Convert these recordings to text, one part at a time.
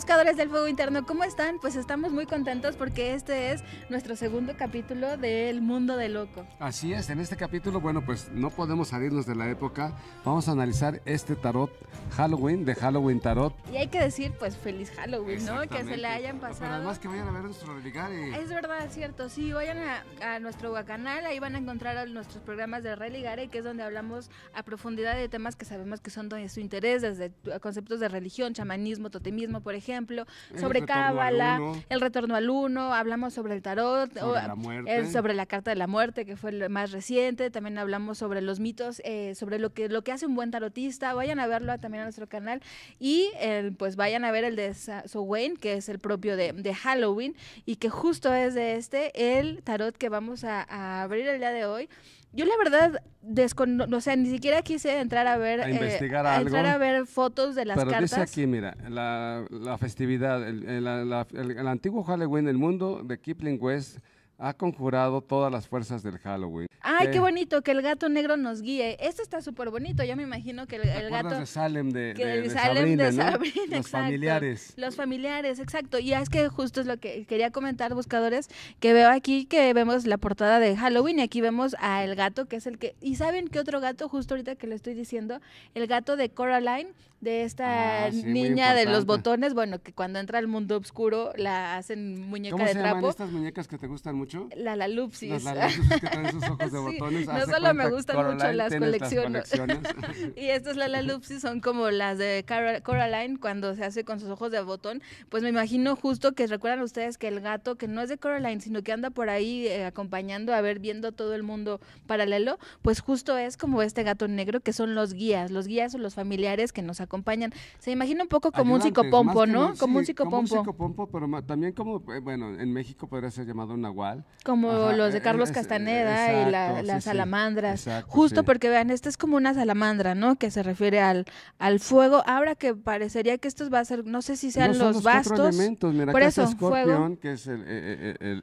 buscadores del fuego interno, ¿cómo están? Pues estamos muy contentos porque este es nuestro segundo capítulo del mundo de loco. Así es, en este capítulo, bueno, pues no podemos salirnos de la época. Vamos a analizar este tarot Halloween de Halloween Tarot. Y hay que decir, pues feliz Halloween, ¿no? Que se le hayan pasado. además que vayan a ver nuestro Religare. Es verdad, es cierto. Sí, vayan a, a nuestro canal, ahí van a encontrar nuestros programas de Religare, que es donde hablamos a profundidad de temas que sabemos que son de su interés, desde conceptos de religión, chamanismo, totemismo, por ejemplo ejemplo, sobre Cábala, el retorno al uno, hablamos sobre el tarot, sobre, la carta de la muerte, que fue el más reciente, también hablamos sobre los mitos, eh, sobre lo que, lo que hace un buen tarotista, vayan a verlo también a nuestro canal y eh, pues vayan a ver el de wayne que es el propio de, de, Halloween y que justo es de este el tarot que vamos a, a abrir el día de hoy. Yo la verdad descono, o sea, ni siquiera quise entrar a ver, eh, ver fotos de las cartas. Pero dice aquí, mira, la, la festividad, el, el, antiguo Halloween del mundo de Kipling West ha conjurado todas las fuerzas del Halloween. Ay, qué eh. bonito, que el gato negro nos guíe. Esto está súper bonito, yo me imagino que el, gato... de de, que Salem Sabrina, de Los familiares. Los familiares, exacto. Y es que justo es lo que quería comentar, buscadores, que veo aquí que vemos la portada de Halloween y aquí vemos al gato que es el que... ¿Y saben qué otro gato? Justo ahorita que le estoy diciendo, el gato de Coraline, de esta ah, niña de los botones, bueno, que cuando entra al mundo oscuro la hacen muñeca ¿Cómo de se Llaman estas muñecas que te gustan mucho? La Lalupsis. que ojos de No solo me gustan mucho, las colecciones. y estas Lalupsis son como las de Coraline cuando se hace con sus ojos de botón. Pues me imagino justo que recuerdan ustedes que el gato, que no es de Coraline, sino que anda por ahí eh, acompañando, a ver, viendo todo el mundo paralelo, pues justo es como este gato negro que son los guías, los guías o los familiares que nos acompañan. Se imagina un poco como un psicopompo, ¿no? como un psicopompo. Como un psicopompo, pero también como, eh, bueno, en México podría ser llamado un nahual como los de eh, Carlos Castaneda y las salamandras. Justo porque vean, esta es como una salamandra, ¿no? Que se refiere al, al fuego. Ahora que parecería que estos va a ser, no sé si sean los, bastos. Por eso, que es eh, eh,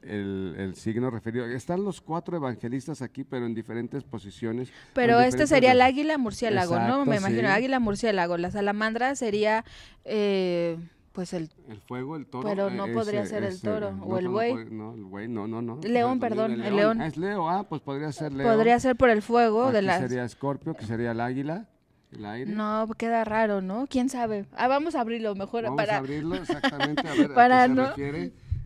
el, signo referido. Están los cuatro evangelistas aquí, pero en diferentes posiciones. Pero este sería el águila murciélago, ¿no? Me imagino, águila murciélago. La salamandra sería pues el, el fuego, el toro. Pero eh, no podría ser el toro o el buey. No, el buey, no, no, no. León, perdón, el león. Es Leo, ah, pues podría ser León. Podría ser por el fuego Aquí de las... sería Escorpio, que sería el águila. El aire. No, queda raro, ¿no? ¿Quién sabe? Ah, vamos a abrirlo mejor vamos para... Vamos a abrirlo, exactamente, a ver para a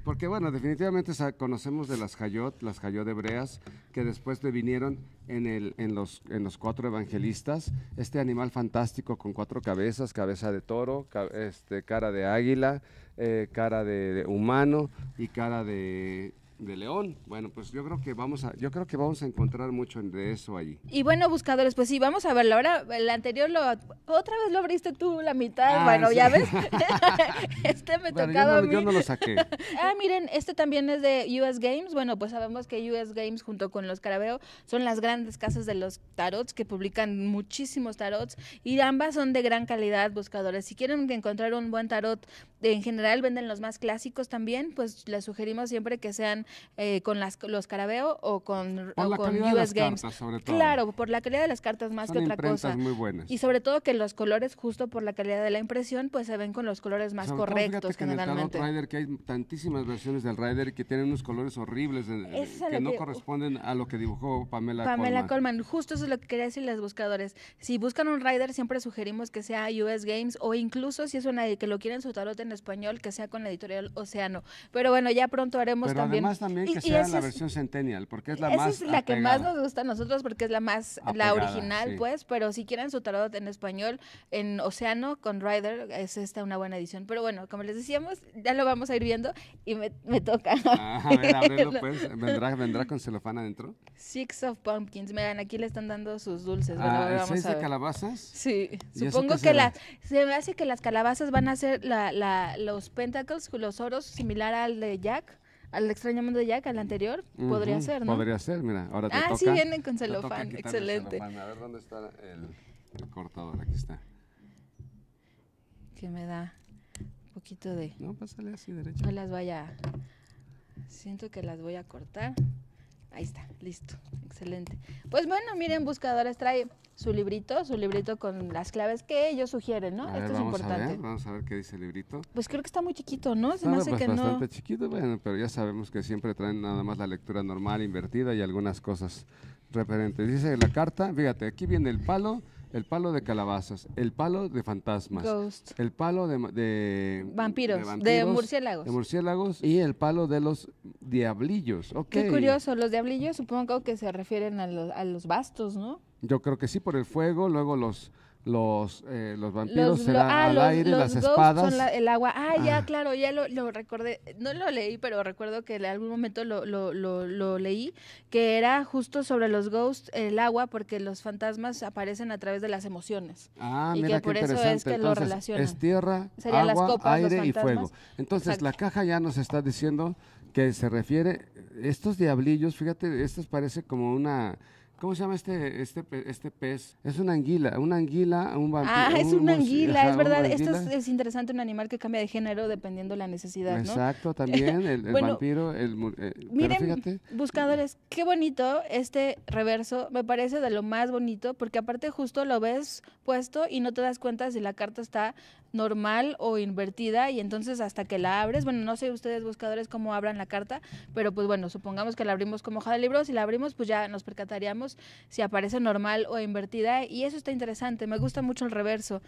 porque bueno, definitivamente conocemos de las jayot, las jayot hebreas, que después le vinieron en, el, en, los, en los cuatro evangelistas, este animal fantástico con cuatro cabezas, cabeza de toro, este, cara de águila, eh, cara de, humano y cara de, de León. Bueno, pues yo creo que vamos a, yo creo que vamos a encontrar mucho de eso allí. Y bueno, buscadores, pues sí, vamos a verlo. Ahora, el anterior lo otra vez lo abriste tú la mitad. Ah, bueno, ya ves. este me tocaba a mí. Yo no lo saqué. ah, miren, este también es de US Games. Bueno, pues sabemos que US Games junto con los Carabeo son las grandes casas de los tarots que publican muchísimos tarots y ambas son de gran calidad buscadores. Si quieren encontrar un buen tarot en general venden los más clásicos también, pues les sugerimos siempre que sean eh, con las, los Carabeo o con, con US Games. Claro, por la calidad de las cartas más que otra cosa. Muy buenas. Y sobre todo que los colores, justo por la calidad de la impresión, pues se ven con los colores más correctos que generalmente. el Rider, que hay tantísimas versiones del Rider que tienen unos colores horribles eh, que no uh, corresponden a lo que dibujó Pamela, Pamela Coleman. Justo eso es lo que quería decir los buscadores. Si buscan un Rider, siempre sugerimos que sea US Games o incluso si es una que lo quieren su tarot español que sea con la editorial Océano. Pero bueno, ya pronto haremos también. Además también que sea la versión Centennial, porque es la más. Esa es la que más nos gusta a nosotros porque es la más, la original, pues. Pero si quieren su tarot en español, en Océano con Ryder, es esta una buena edición. Pero bueno, como les decíamos, ya lo vamos a ir viendo y me, toca. a ver, pues. ¿Vendrá, ¿Vendrá con celofán adentro? Six of Pumpkins. dan aquí le están dando sus dulces. Ah, bueno, ¿seis de calabazas? Sí. Supongo que las. Se me hace que las calabazas van a ser la los Pentacles, los oros, similar al de Jack, al extraño mundo de Jack, al anterior, podría ser, ¿no? Podría ser, mira, ahora te ah, toca. Ah, sí, vienen con celofán, excelente. A ver, ¿dónde está el, cortador? Aquí está. Que me da un poquito de... No, pásale así derecho. No las vaya... Siento que las voy a cortar. Ahí está, listo, excelente. Pues bueno, miren, Buscadores trae su librito, su librito con las claves que ellos sugieren, ¿no? Esto es importante. vamos a ver qué dice el librito. Pues creo que está muy chiquito, ¿no? Se me hace pues, que bastante chiquito, bueno, pero ya sabemos que siempre traen nada más la lectura normal, invertida y algunas cosas referentes. Dice la carta, fíjate, aquí viene el palo el palo de calabazas, el palo de fantasmas, el palo de, vampiros, de, murciélagos. de murciélagos. y el palo de los diablillos. Qué curioso, los diablillos supongo que se refieren a los, a los bastos, ¿no? Yo creo que sí, por el fuego, luego los, los, eh, los vampiros los, ah, los, aire, las espadas. Son el agua. Ah, ya, ah. claro, ya lo, lo, recordé. No lo leí, pero recuerdo que en algún momento lo, lo, leí, que era justo sobre los ghosts, el agua, porque los fantasmas aparecen a través de las emociones. Ah, y que por eso es que lo relacionan. Es tierra, agua, copas, aire y fuego. Entonces, la caja ya nos está diciendo que se refiere, estos diablillos, fíjate, estos parece como una ¿Cómo se llama este, este, este pez? Es una anguila, una anguila, un vampiro. Ah, es una anguila, es verdad. Esto es, interesante, un animal que cambia de género dependiendo la necesidad, ¿no? Exacto, también, el, vampiro, el... Eh, miren, fíjate. buscadores, qué bonito este reverso, me parece de lo más bonito, porque aparte justo lo ves puesto y no te das cuenta si la carta está normal o invertida y entonces hasta que la abres, bueno, no sé ustedes buscadores cómo abran la carta, pero pues bueno, supongamos que la abrimos como hoja de libros y la abrimos pues ya nos percataríamos si aparece normal o invertida y eso está interesante, me gusta mucho el reverso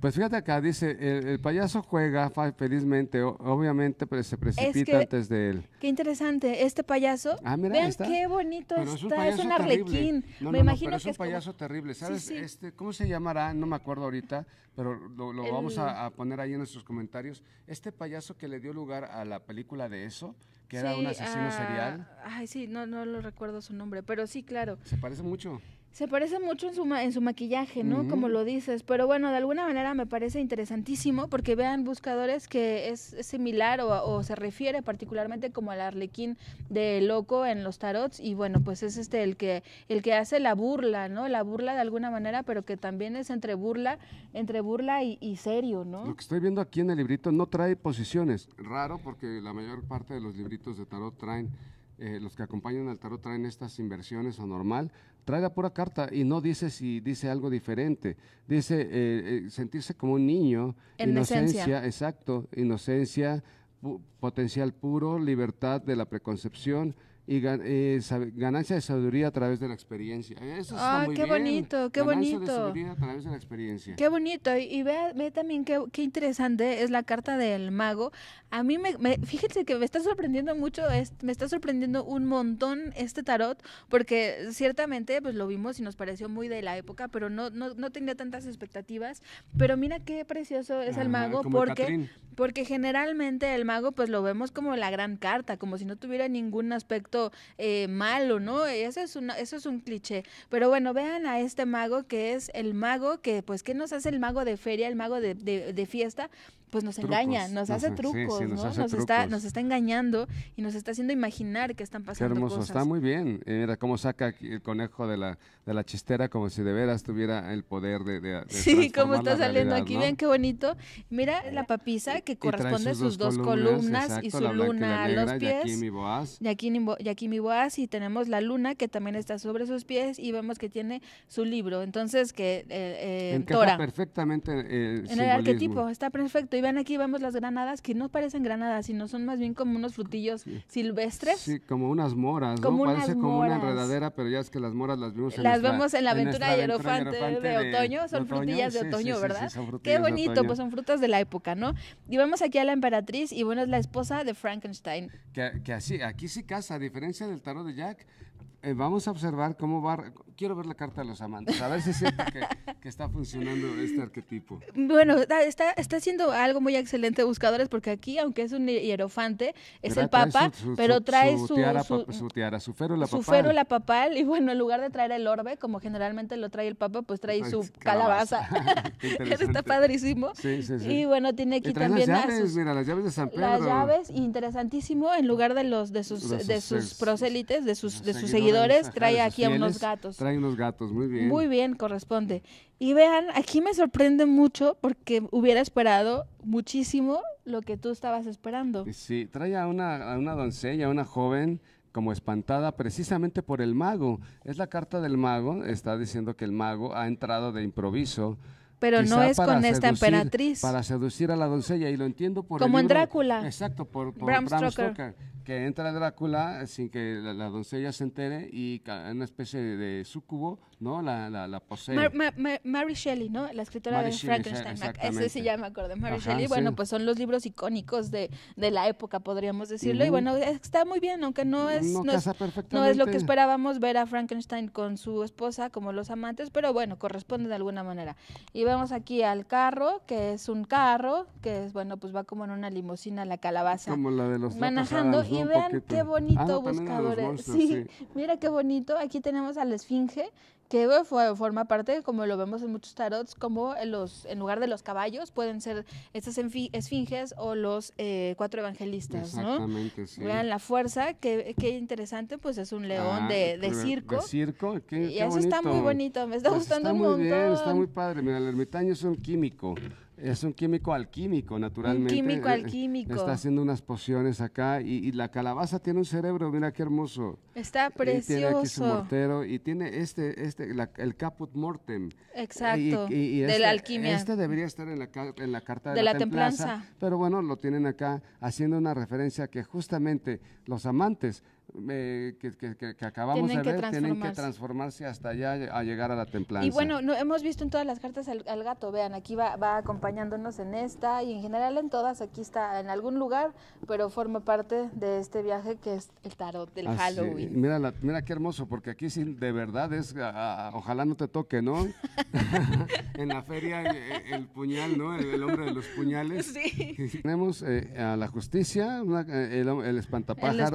pues fíjate acá, dice, el, payaso juega felizmente, obviamente pero se precipita antes de él. Qué interesante, este payaso, ah, mira, vean qué bonito pero es un, arlequín. No, me imagino que es un payaso terrible, ¿sabes? Este, ¿Cómo se llamará? No me acuerdo ahorita, pero lo, vamos a, poner ahí en nuestros comentarios. Este payaso que le dio lugar a la película de eso, que era un asesino ah, serial. Ay, sí, no, no lo recuerdo su nombre, pero sí, claro. Se parece mucho. Se parece mucho en su, en su maquillaje, ¿no? Como lo dices. Pero bueno, de alguna manera me parece interesantísimo porque vean buscadores que es, similar o, se refiere particularmente como al arlequín de loco en los tarots. Y bueno, pues es este el que, el que hace la burla, ¿no? La burla de alguna manera, pero que también es entre burla, entre burla y, y serio, ¿no? Lo que estoy viendo aquí en el librito no trae posiciones. Raro porque la mayor parte de los libritos de tarot traen eh, los que acompañan al tarot traen estas inversiones o normal, trae pura carta y no dice si dice algo diferente. Dice eh, eh, sentirse como un niño, inocencia, exacto, inocencia, potencial puro, libertad de la preconcepción, y eh, ganancia de sabiduría a través de la experiencia. Eso está ah, muy qué bonito, qué ganancia bonito. De sabiduría a través de la experiencia. Qué bonito. Y, ve, también qué, qué, interesante es la carta del mago. A mí me, fíjense que me está sorprendiendo mucho, es, me está sorprendiendo un montón este tarot, porque ciertamente pues lo vimos y nos pareció muy de la época, pero no, no, tenía tantas expectativas. Pero mira qué precioso es el mago, porque porque generalmente el mago pues lo vemos como la gran carta, como si no tuviera ningún aspecto eh, malo, ¿no? Eh, eso es, eso es un cliché. Pero bueno, vean a este mago que es el mago que pues, ¿qué nos hace el mago de feria, el mago de, fiesta? pues nos engaña, nos, hace trucos, nos, ¿no? nos Está, engañando y nos está haciendo imaginar que están pasando cosas. Qué hermoso, está muy bien. Eh, mira cómo saca el conejo de la, chistera como si de veras tuviera el poder de, de, de Sí, cómo está saliendo aquí, bien qué bonito. Mira la papisa que corresponde sus dos, columnas, y su luna a los pies. mi Boaz. Y aquí mi Boaz. Y tenemos la luna que también está sobre sus pies y vemos que tiene su libro. Entonces, que eh, eh perfectamente eh, En el arquetipo, está perfecto. Y ven aquí, vemos las granadas que no parecen granadas, sino son más bien como unos frutillos silvestres. Sí, como unas moras, como ¿no? Parece como una enredadera, pero ya es que las moras las vemos en Las vemos en la aventura, en hierofante de, otoño, son frutillas de otoño, ¿verdad? Qué bonito, pues son frutas de la época, ¿no? Y vemos aquí a la emperatriz y bueno, es la esposa de Frankenstein. Que, que así, aquí sí casa, a diferencia del tarot de Jack, eh, vamos a observar cómo va. Quiero ver la carta de los amantes, a ver si es que, está funcionando este arquetipo. Bueno, está, está haciendo algo muy excelente, buscadores, porque aquí, aunque es un hierofante, es el Papa, pero trae su, su tiara, su, tiara, papal. papal, y bueno, en lugar de traer el orbe, como generalmente lo trae el Papa, pues trae su calabaza. está padrísimo. Y bueno, tiene aquí también. Las llaves, mira, las llaves de San Pedro. Las llaves, interesantísimo, en lugar de los de sus, de sus, prosélites, de sus, de sus seguidores trae aquí a unos gatos. Trae unos gatos, muy bien. Muy bien, corresponde. Y vean, aquí me sorprende mucho porque hubiera esperado muchísimo lo que tú estabas esperando. Sí, trae a una, doncella, a una joven como espantada precisamente por el mago. Es la carta del mago, está diciendo que el mago ha entrado de improviso pero no es con esta emperatriz. Para seducir a la doncella, y lo entiendo por. Como el libro, en Drácula. Exacto, por, Bram, Stoker que entra Drácula sin que la, doncella se entere y una especie de, de ¿no? La, posee. Mary Shelley, ¿no? La escritora de Frankenstein. Ese sí ya me acuerdo. Mary Shelley, bueno, pues son los libros icónicos de, de la época, podríamos decirlo. Y bueno, está muy bien, aunque no es, no, es, lo que esperábamos ver a Frankenstein con su esposa como los amantes, pero bueno, corresponde de alguna manera. Y vemos aquí al carro, que es un carro, que es, bueno, pues va como en una limusina la calabaza. manejando y vean qué bonito ah, buscador buscadores. sí, mira qué bonito. Aquí tenemos a la esfinge que forma parte, como lo vemos en muchos tarots, como en, los, en lugar de los caballos pueden ser estas esfinges o los eh, cuatro evangelistas, Exactamente, Sí. Vean la fuerza, qué, qué, interesante, pues es un león ah, de, de, circo. De circo, qué, qué Y eso está muy bonito, me está pues gustando está un montón. Bien, está muy padre, mira, el ermitaño es un químico. Es un químico alquímico, naturalmente. químico eh, alquímico. Está haciendo unas pociones acá y, la calabaza tiene un cerebro, mira qué hermoso. Está precioso. Y tiene aquí su mortero y tiene este, este, el caput mortem. Exacto. de la este, alquimia. Este debería estar en la, en la carta de, la, templanza, Pero bueno, lo tienen acá haciendo una referencia que justamente los amantes eh, que, acabamos de ver tienen que transformarse hasta allá a llegar a la templanza. Y bueno, no, hemos visto en todas las cartas al, gato, vean, aquí va, a comprar acompañándonos en esta y en general en todas. Aquí está en algún lugar, pero forma parte de este viaje que es el tarot del Halloween. Mira, qué hermoso, porque aquí sí, de verdad es, ojalá no te toque, ¿no? en la feria eh, eh, el, puñal, ¿no? El, hombre de los puñales. Sí. tenemos eh, a la justicia, el, espantapájaros.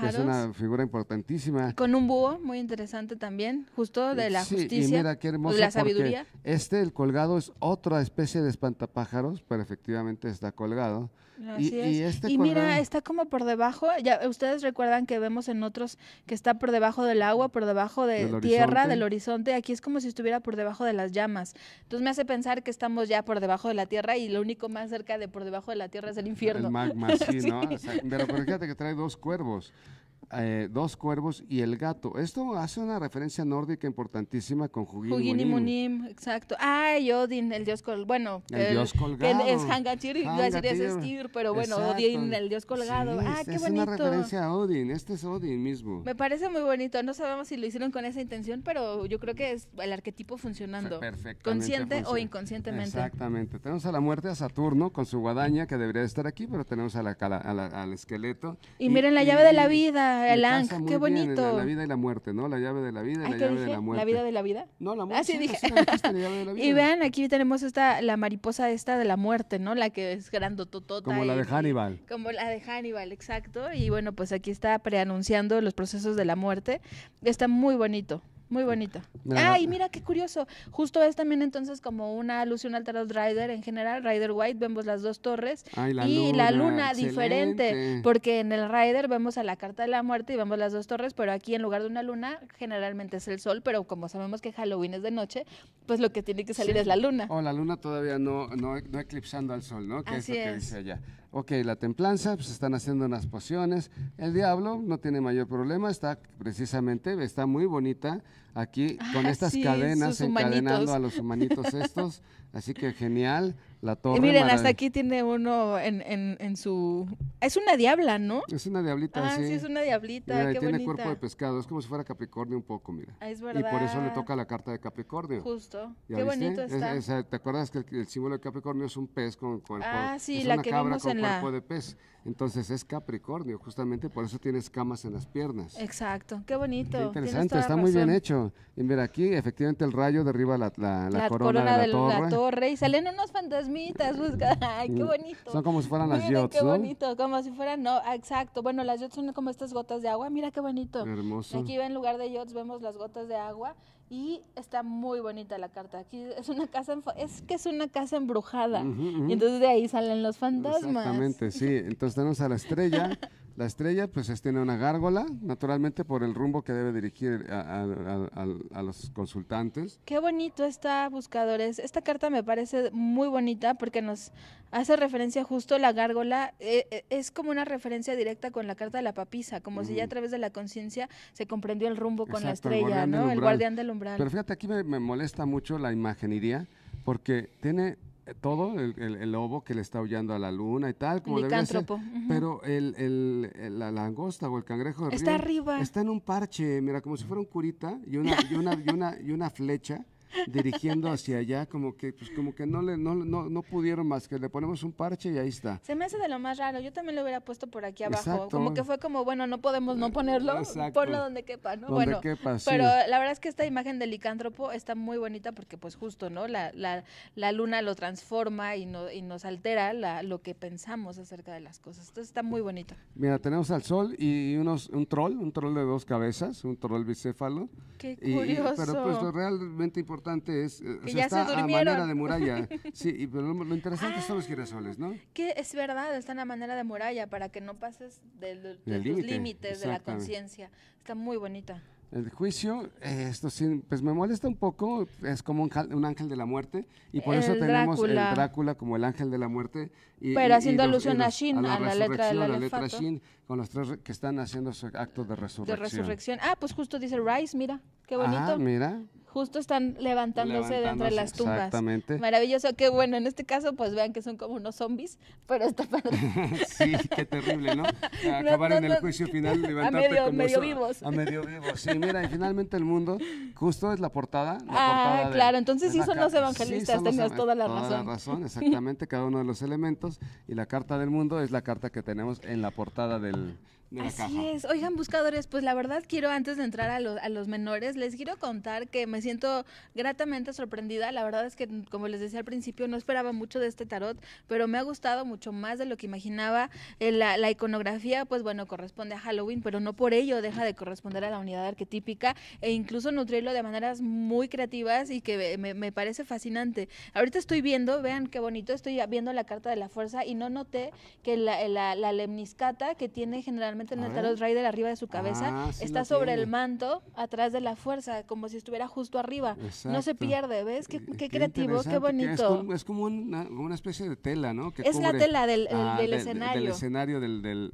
El es una figura importantísima. con un búho muy interesante también, justo de la justicia. mira qué hermoso. De la sabiduría. Este, el colgado, es otra especie de espantapájaros Pájaros, pero efectivamente está colgado. y, este y mira, está como por debajo, ya ustedes recuerdan que vemos en otros que está por debajo del agua, por debajo de tierra, del horizonte, aquí es como si estuviera por debajo de las llamas. Entonces me hace pensar que estamos ya por debajo de la tierra y lo único más cerca de por debajo de la tierra es el infierno. El magma, sí, ¿no? pero fíjate que trae dos cuervos. Eh, dos cuervos y el gato. Esto hace una referencia nórdica importantísima con Huginimunim. exacto. Ah, Odin, el dios colgado. Bueno, el, dios colgado. es Hangatir, pero bueno, Odin, el dios colgado. ah, qué bonito. Es una referencia a Odin, este es Odin mismo. Me parece muy bonito. No sabemos si lo hicieron con esa intención, pero yo creo que es el arquetipo funcionando. Consciente o inconscientemente. Exactamente. Tenemos a la muerte a Saturno con su guadaña que debería estar aquí, pero tenemos a la, al esqueleto. Y, miren la llave de la vida qué bonito. La, vida y la muerte, ¿no? La llave de la vida y la llave de la muerte. ¿La vida de la vida? No, la ah, muerte. Y vean, aquí tenemos esta, la mariposa esta de la muerte, ¿no? La que es grandototota. Como la de Hannibal. como la de Hannibal, exacto. Y bueno, pues aquí está preanunciando los procesos de la muerte. Está muy bonito. Muy bonito. ah y mira qué curioso. Justo es también entonces como una alusión al tarot Rider en general, Rider White, vemos las dos torres y la luna diferente, porque en el Rider vemos a la carta de la muerte y vemos las dos torres, pero aquí en lugar de una luna generalmente es el sol, pero como sabemos que Halloween es de noche, pues lo que tiene que salir es la luna. O la luna todavía no, no, eclipsando al sol, ¿no? Que es lo que dice ella. Ok, la templanza, pues están haciendo unas pociones. El diablo no tiene mayor problema, está precisamente, está muy bonita aquí ah, con estas cadenas encadenando a los humanitos estos. Así que genial, la torre. Y miren, hasta aquí tiene uno en, su... Es una diabla, ¿no? Es una diablita, ah, sí. es una diablita, qué tiene cuerpo de pescado, es como si fuera Capricornio un poco, mira. Ah, es verdad. Y por eso le toca la carta de Capricornio. Justo. Qué bonito está. Es, ¿Te acuerdas que el, símbolo de Capricornio es un pez con ah, cuerpo... Ah, sí, la cabra con cuerpo de pez. Entonces es Capricornio, justamente por eso tiene escamas en las piernas. Exacto, qué bonito. Qué interesante, está muy bien hecho. Y mira, aquí efectivamente el rayo derriba la, la, corona, de la, torre corre y salen unos fantasmitas, pues, Ay, qué bonito. Son como si fueran las Qué bonito, como si fueran, no, exacto. Bueno, las yots son como estas gotas de agua, mira qué bonito. Hermoso. Aquí en lugar de yots vemos las gotas de agua y está muy bonita la carta. Aquí es una casa, es que es una casa embrujada. Y entonces de ahí salen los fantasmas. Exactamente, sí. Entonces tenemos a la estrella. La estrella, pues, tiene una gárgola, naturalmente, por el rumbo que debe dirigir a, los consultantes. Qué bonito está, buscadores. Esta carta me parece muy bonita porque nos hace referencia justo a la gárgola. Eh, eh, es como una referencia directa con la carta de la papisa, como si ya a través de la conciencia se comprendió el rumbo con la estrella, el guardián del umbral. Pero fíjate, aquí me, molesta mucho la imaginería porque tiene eh, todo, el, el, lobo que le está huyendo a la luna y tal, como debe ser. Pero el, el, la langosta o el cangrejo de Está arriba. Está en un parche, mira, como si fuera un curita y una, y una, y una, y una flecha dirigiendo hacia allá, como que, pues como que no le, no, no, no, pudieron más que le ponemos un parche y ahí está. Se me hace de lo más raro, yo también lo hubiera puesto por aquí abajo, como que fue como, bueno, no podemos no ponerlo, Exacto. ponlo donde quepa, ¿no? bueno, pero la verdad es que esta imagen del licántropo está muy bonita porque pues justo, ¿no? La, la, luna lo transforma y, no, y nos altera la, lo que pensamos acerca de las cosas, entonces está muy bonito. Mira, tenemos al sol y unos, un troll, un troll de dos cabezas, un troll bicéfalo. Qué curioso. pero pues lo realmente importante importante es, eh, manera de muralla. Sí, pero lo, interesante ah. son los girasoles, ¿no? Que es verdad, están a manera de muralla para que no pases de, límite, límites de la conciencia. Está muy bonita. El juicio, eh, esto sí, pues me molesta un poco, es como un, ángel de la muerte, y por eso tenemos el Drácula como el ángel de la muerte. Pero haciendo alusión a Shin, a la, a la letra de la, la letra Shin, con los tres que están haciendo su acto de resurrección. De resurrección. Ah, pues justo dice Rise, mira, qué ah, bonito. Ah, mira justo están levantándose, dentro de las tumbas. Exactamente. Maravilloso, qué bueno, en este caso pues vean que son como unos zombies, pero está para... sí, qué terrible, ¿no? Acabar en el juicio final levantarte a medio, como medio vivos. A medio vivos, sí, mira, y finalmente el mundo, justo es la portada. ah, claro, entonces sí son los evangelistas, toda la razón. Toda la razón, exactamente, cada uno de los elementos y la carta del mundo es la carta que tenemos en la portada del... Así es. Oigan, buscadores, pues la verdad quiero antes de entrar a los, a los menores, les quiero contar que me siento gratamente sorprendida. La verdad es que, como les decía al principio, no esperaba mucho de este tarot, pero me ha gustado mucho más de lo que imaginaba. Eh, la, iconografía, pues bueno, corresponde a Halloween, pero no por ello deja de corresponder a la unidad arquetípica e incluso nutrirlo de maneras muy creativas y que eh, me, parece fascinante. Ahorita estoy viendo, vean qué bonito, estoy viendo la carta de la fuerza y no noté que la, eh, lemniscata que tiene generalmente en el ah. tarot rider arriba de su cabeza ah, está sobre el manto atrás de la fuerza, como si estuviera justo arriba. No se pierde, ¿ves? Qué, creativo, qué bonito. Es como, una, especie de tela, ¿no? es la tela ah, del, del escenario. Del escenario del,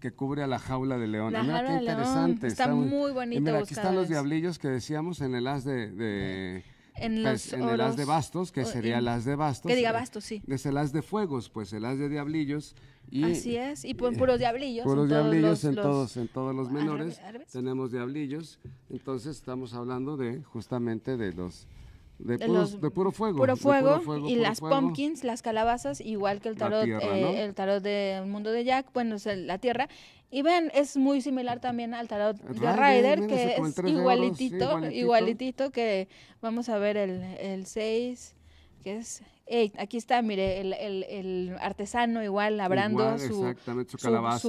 que cubre a la jaula de león. mira, qué interesante. Está, muy bonito. mira, aquí están los diablillos que decíamos en el as de en las pues, el de bastos, que sería las el de bastos. Que diga eh, bastos, sí. Es el de fuegos, pues el as de diablillos. Y, Así es, y puro eh, puros diablillos. Puros diablillos todos en, todos, los menores. tenemos diablillos, entonces estamos hablando de justamente de los... De, puro fuego. Puro fuego, y las pumpkins, las calabazas, igual que el tarot, eh, el tarot del mundo de Jack, bueno, es la tierra, y ven, es muy similar también al tarot de Rider, que es igualitito, igualitito, que vamos a ver el, el 6, aquí está, mire, el, artesano igual labrando su,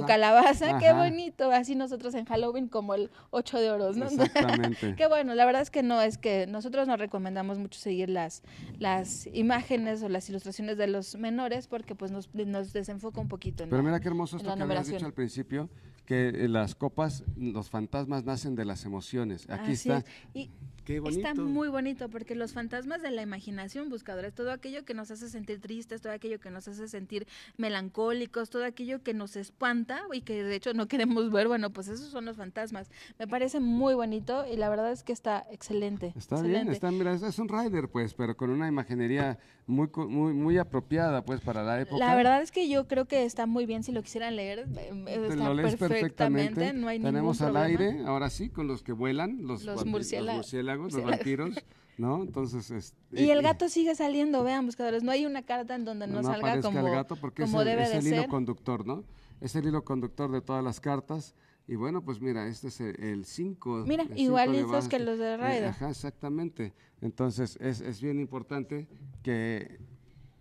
calabaza. qué bonito, así nosotros en Halloween como el ocho de oros, ¿no? qué bueno, la verdad es que no, es que nosotros nos recomendamos mucho seguir las, las imágenes o las ilustraciones de los menores porque pues nos, desenfoca un poquito. Pero mira qué hermoso esto que habías dicho al principio, que eh, las copas, los fantasmas nacen de las emociones. Aquí está. Y, Está muy bonito porque los fantasmas de la imaginación buscadora es todo aquello que nos hace sentir tristes, todo aquello que nos hace sentir melancólicos, todo aquello que nos espanta y que de hecho no queremos ver. Bueno, pues esos son los fantasmas. Me parece muy bonito y la verdad es que está excelente. Está bien, está, es un rider pues, pero con una imaginería muy, muy, muy apropiada pues para la época. La verdad es que yo creo que está muy bien si lo quisieran leer. Em, em, está perfectamente, Tenemos al aire, ahora sí, con los que vuelan, los murciélagos ¿no? Entonces y, el gato sigue saliendo, vean, buscadores, no hay una carta en donde no, salga como el gato porque como es el, debe el hilo conductor, ¿no? Es el hilo conductor de todas las cartas. Y bueno, pues mira, este es el 5. Mira, igualitos que los de eh, Raider. exactamente. Entonces es, bien importante que,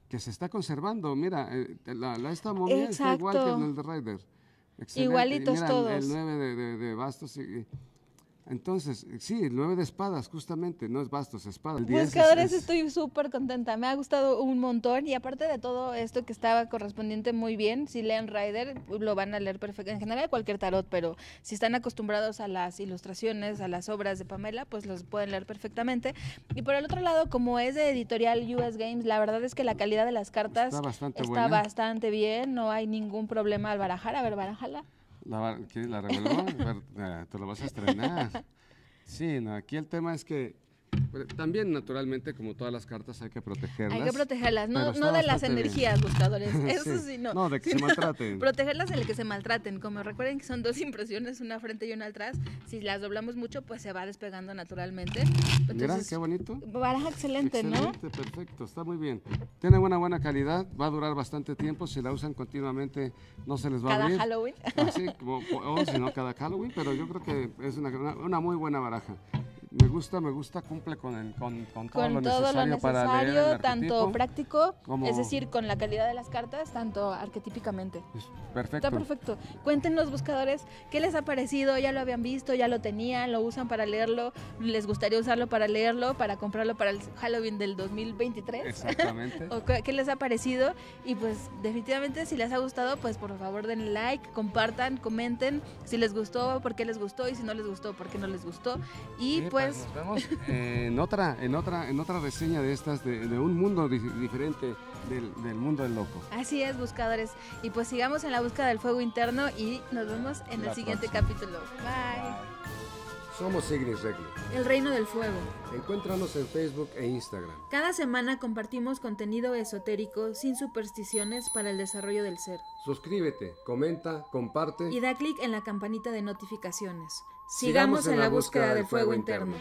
que se está conservando. Mira, eh, la, esta momia está igual que el de Raider. Igualitos todos. El 9 de, de bastos y, entonces, sí, el 9 de espadas, justamente, no es bastos, espadas. Pues cada estoy súper contenta, me ha gustado un montón y aparte de todo esto que estaba correspondiente muy bien, si leen Rider lo van a leer perfecto, en general cualquier tarot, pero si están acostumbrados a las ilustraciones, a las obras de Pamela, pues los pueden leer perfectamente. Y por el otro lado, como es de editorial US Games, la verdad es que la calidad de las cartas está bastante, bastante bien, no hay ningún problema al barajar, a ver, barajala. La, ¿Quieres la revelación? Eh, te la vas a estrenar. Sí, no, aquí el tema es que también, naturalmente, como todas las cartas, hay que protegerlas. Hay que protegerlas, no, de las energías, buscadores. Eso sí. no. No, de que se maltraten. Protegerlas de que se maltraten. Como recuerden que son dos impresiones, una frente y una atrás. Si las doblamos mucho, pues se va despegando naturalmente. Mira, qué bonito. Baraja excelente, ¿no? Excelente, perfecto, está muy bien. Tiene buena buena calidad, va a durar bastante tiempo. Si la usan continuamente, no se les va a Cada Halloween. Ah, sí o cada Halloween, pero yo creo que es una, una muy buena baraja me gusta, me gusta, cumple con, con, con, todo, lo necesario para tanto práctico, es decir, con la calidad de las cartas, tanto arquetípicamente. perfecto. Está perfecto. Cuenten los buscadores qué les ha parecido, ya lo habían visto, ya lo tenían, lo usan para leerlo, les gustaría usarlo para leerlo, para comprarlo para el Halloween del 2023. Exactamente. qué, les ha parecido y pues definitivamente si les ha gustado, pues por favor den like, compartan, comenten si les gustó, por qué les gustó y si no les gustó, por qué no les gustó y pues pues. Nos vemos en otra, en otra, en otra reseña de estas, de, un mundo diferente del, mundo del loco. Así es, buscadores. Y pues sigamos en la búsqueda del fuego interno y nos vemos en el siguiente capítulo. Bye. Somos Ignis Reglo. El Reino del Fuego. Encuéntranos en Facebook e Instagram. Cada semana compartimos contenido esotérico sin supersticiones para el desarrollo del ser. Suscríbete, comenta, comparte. Y da clic en la campanita de notificaciones. Sigamos, en, la búsqueda, del fuego, interno.